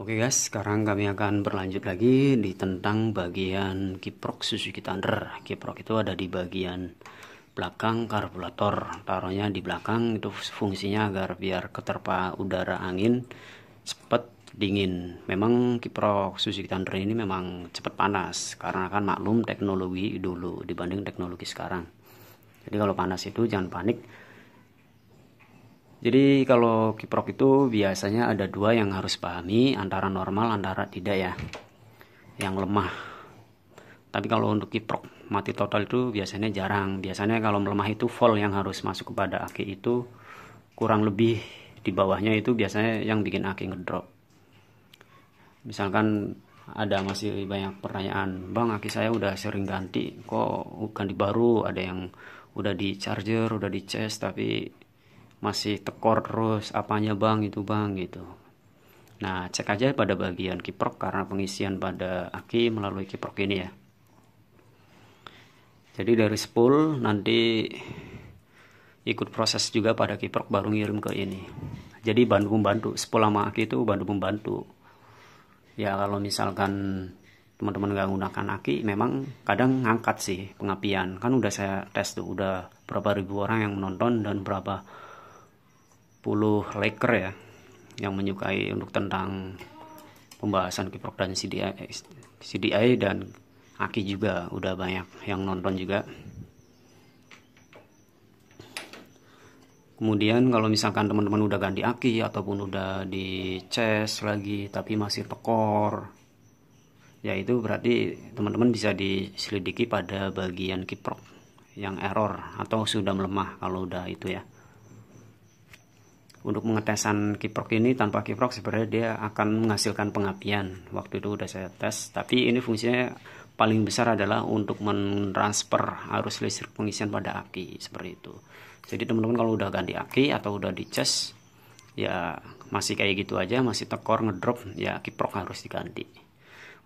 Oke okay guys, sekarang kami akan berlanjut lagi di tentang bagian kiprok Suzuki Thunder. Kiprok itu ada di bagian belakang karburator. Taruhnya di belakang itu fungsinya agar biar keterpa udara angin cepat dingin. Memang kiprok Suzuki Thunder ini memang cepat panas karena kan maklum teknologi dulu dibanding teknologi sekarang. Jadi kalau panas itu jangan panik, jadi kalau kiprok itu biasanya ada dua yang harus pahami antara normal antara tidak ya. Yang lemah. Tapi kalau untuk kiprok mati total itu biasanya jarang. Biasanya kalau melemah itu fall yang harus masuk kepada aki itu kurang lebih di bawahnya itu biasanya yang bikin aki ngedrop. Misalkan ada masih banyak pertanyaan, "Bang, aki saya udah sering ganti, kok ganti baru? Ada yang udah di charger, udah di chest tapi masih tekor terus apanya bang itu bang gitu nah cek aja pada bagian kiprok karena pengisian pada aki melalui kiprok ini ya jadi dari spool nanti ikut proses juga pada kiprok baru ngirim ke ini jadi bantu membantu spool sama aki itu bantu membantu ya kalau misalkan teman-teman nggak menggunakan aki memang kadang ngangkat sih pengapian kan udah saya tes tuh udah berapa ribu orang yang menonton dan berapa 10 leker ya yang menyukai untuk tentang pembahasan kiprok dan CDI, CDI dan Aki juga udah banyak yang nonton juga Kemudian kalau misalkan teman-teman udah ganti aki ataupun udah di chest lagi tapi masih tekor ya itu berarti teman-teman bisa diselidiki pada bagian kiprok yang error atau sudah melemah kalau udah itu ya untuk mengetesan kiprok ini tanpa kiprok sebenarnya dia akan menghasilkan pengapian waktu itu udah saya tes tapi ini fungsinya paling besar adalah untuk mentransfer arus listrik pengisian pada aki seperti itu jadi teman-teman kalau udah ganti aki atau udah di ya masih kayak gitu aja masih tekor ngedrop ya kiprok harus diganti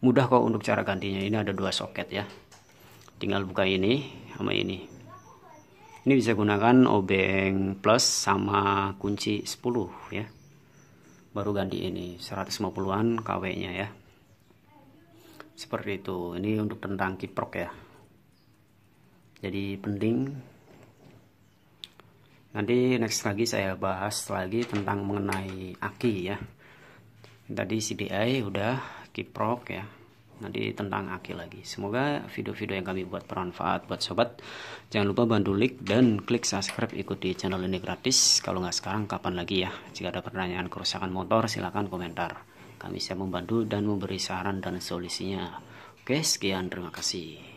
mudah kok untuk cara gantinya ini ada dua soket ya tinggal buka ini sama ini ini bisa gunakan obeng plus sama kunci 10 ya. Baru ganti ini 150-an KW-nya ya. Seperti itu. Ini untuk tentang kiprok ya. Jadi penting nanti next lagi saya bahas lagi tentang mengenai aki ya. Tadi CDI udah kiprok ya nanti tentang Aki lagi. Semoga video-video yang kami buat bermanfaat buat sobat. Jangan lupa bantu like dan klik subscribe ikuti channel ini gratis. Kalau nggak sekarang kapan lagi ya? Jika ada pertanyaan kerusakan motor silahkan komentar. Kami siap membantu dan memberi saran dan solusinya. Oke, sekian terima kasih.